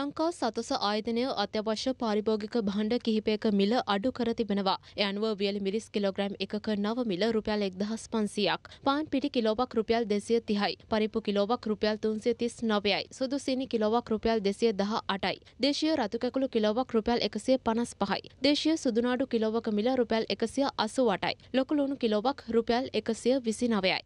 ලංකා සතස ආයතනය අත්‍යවශ්‍ය පාරිභෝගික භණ්ඩ කිහිපයක මිල අඩු කර තිබෙනවා. ඒ අනුව වියලි මිරිස් කිලෝග්‍රෑම් එකක නව මිල රුපියල් 1500ක්, පාන් පිටි කිලෝවක් රුපියල් 230යි, පරිප්පු කිලෝවක් රුපියල් 339යි, සුදු සීනි කිලෝවක් රුපියල් 218යි, දේශීය රතු කැකුළු කිලෝවක් රුපියල් 155යි, දේශීය සුදු නාඩු කිලෝවක මිල රුපියල් 188යි, ලොකු ලුණු කිලෝවක් රුපියල් 129යි.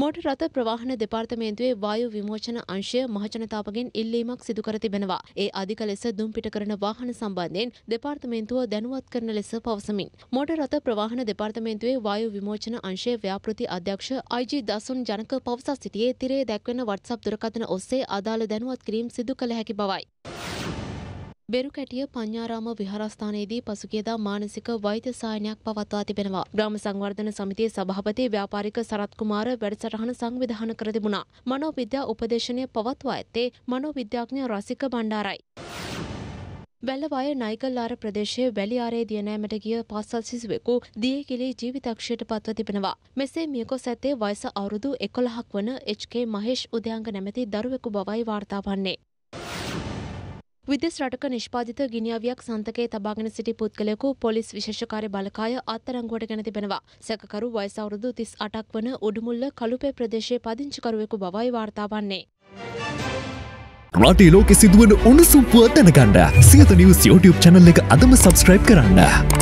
මෝටර් රථ ප්‍රවාහන දෙපාර්තමේන්තුවේ වායු විමෝචන අංශය මහජනතාවගෙන් ඉල්ලීමක් සිදු කර තිබෙනවා. ඒ අධික ලෙස දුම්පිට කරන වාහන සම්බන්ධයෙන් දෙපාර්තමේන්තුව දැනුවත් කරන ලෙස පවසමින්. මෝටර් රථ ප්‍රවාහන දෙපාර්තමේන්තුවේ වායු විමෝචන අංශයේ ව්‍යාපෘති අධ්‍යක්ෂ අයිජි දසුන් ජනක පවසා සිටියේ තිරේ දැක්වෙන WhatsApp දුරකථන ඔස්සේ අදාළ දැනුවත් කිරීම් සිදු කළ හැකි බවයි. බෙරුකැටිය පඤ්ඤාරාම විහාරස්ථානයේදී පසුගියදා මානසික වෛද්‍ය සායනයක් පවත්වා තිබෙනවා. ග්‍රාම සංවර්ධන සමිතියේ සභාපති ව්‍යාපාරික සරත් කුමාර වැඩසටහන සංවිධානය කර තිබුණා. මනෝවිද්‍යා උපදේශනය පවත්වා ඇත්තේ මනෝවිද්‍යාඥ රසික බණ්ඩාරයි. වැල්ලවාය නයිකල්ලාර ප්‍රදේශයේ වැලිආරේ දියනෑමට ගිය පාසල් සිසුවෙකු දියකිලි ජීවිතක්ෂයට පත්ව තිබෙනවා. මෙසේ මියකොස් ඇත්තේ වයස අවුරුදු එකොළහක් වන HK මහේෂ් උදයංග නැමැති දරුවෙකු බවයි වාර්තා වන්නේ. විදෙස් රටක නිෂ්පාදිත ගිනිියාවයක් සන්තකේ තබාගෙන සිටි පුද්ගලයකු පොලිස් විශෂකාරය බලකාය අත්තරංගුවට ගැන තිබෙනවා. සැකකරු වයිසවුරුදු තිස් අටක් වන උඩුමුල්ල කළුපේ ප්‍රදේශයේ පදිංචිකරුවෙකු බවයි වාර්තාවන්නේ. රටේ ලෝකෙ සිදුවන උණුසුම්පුව දැනගණ්ඩ සියත නිවස් YouTube චැනල් එක අදම සබස්ක්‍රයිබ් කරන්න.